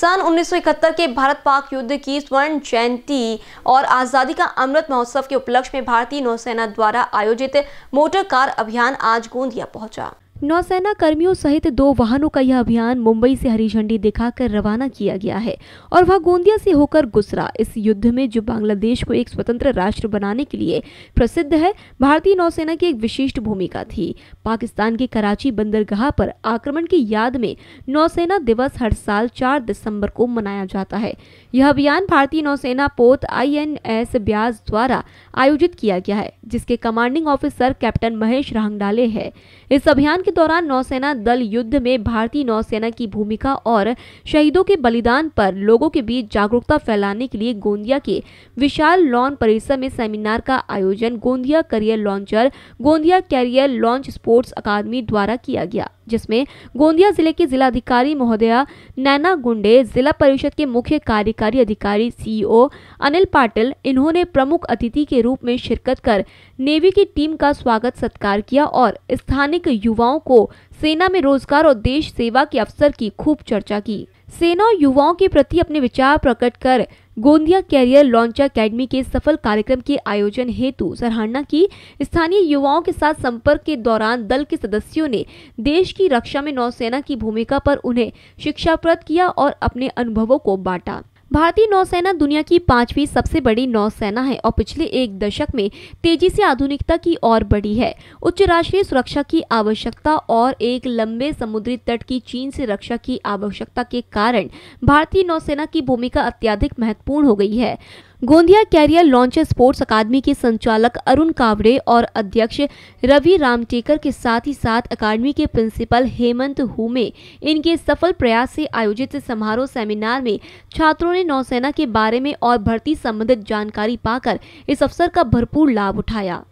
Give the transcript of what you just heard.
सन 1971 के भारत पाक युद्ध की स्वर्ण जयंती और आज़ादी का अमृत महोत्सव के उपलक्ष्य में भारतीय नौसेना द्वारा आयोजित मोटर कार अभियान आज गोंदिया पहुंचा नौसेना कर्मियों सहित दो वाहनों का यह अभियान मुंबई से हरी झंडी दिखाकर रवाना किया गया है और वह गोंदिया से होकर गुसरा इस युद्ध में जो बांग्लादेश को एक स्वतंत्र राष्ट्र बनाने के लिए प्रसिद्ध है भारतीय नौसेना की एक विशिष्ट भूमिका थी पाकिस्तान के कराची बंदरगाह पर आक्रमण की याद में नौसेना दिवस हर साल चार दिसंबर को मनाया जाता है यह अभियान भारतीय नौसेना पोत एस ब्याज द्वारा आयोजित किया गया है जिसके commanding officer captain Mahesh Rahangdale है इस अभियान के दौरान नौसेना दल युद्ध में भारतीय नौसेना की भूमिका और शहीदों के बलिदान पर लोगों के बीच जागरूकता फैलाने के लिए गोंदिया के विशाल लॉन परिसर में सेमिनार का आयोजन Gondia career launcher Gondia career launch sports academy द्वारा किया गया जिसमें गोंदिया जिले के जिलाधिकारी महोदया नैना गुंडे जिला परिषद के मुख्य कार्यकारी अधिकारी सीईओ अनिल पाटिल इन्होंने प्रमुख अतिथि के रूप में शिरकत कर नेवी की टीम का स्वागत सत्कार किया और स्थानिक युवाओं को सेना में रोजगार और देश सेवा के अवसर की खूब चर्चा की सेना और युवाओं के प्रति अपने विचार प्रकट कर गोंदिया कैरियर लॉन्च अकेडमी के सफल कार्यक्रम के आयोजन हेतु सराहना की स्थानीय युवाओं के साथ संपर्क के दौरान दल के सदस्यों ने देश की रक्षा में नौसेना की भूमिका पर उन्हें शिक्षाप्रद किया और अपने अनुभवों को बांटा भारतीय नौसेना दुनिया की पांचवी सबसे बड़ी नौसेना है और पिछले एक दशक में तेजी से आधुनिकता की ओर बढ़ी है उच्च राष्ट्रीय सुरक्षा की आवश्यकता और एक लंबे समुद्री तट की चीन से रक्षा की आवश्यकता के कारण भारतीय नौसेना की भूमिका अत्याधिक महत्वपूर्ण हो गई है Gondia career launcher sports academy के संचालक अरुण कावड़े और अध्यक्ष रवि रामटेकर के साथ ही साथ अकादमी के प्रिंसिपल हेमंत हुमे इनके सफल प्रयास से आयोजित समारोह सेमिनार में छात्रों ने नौसेना के बारे में और भर्ती संबंधित जानकारी पाकर इस अवसर का भरपूर लाभ उठाया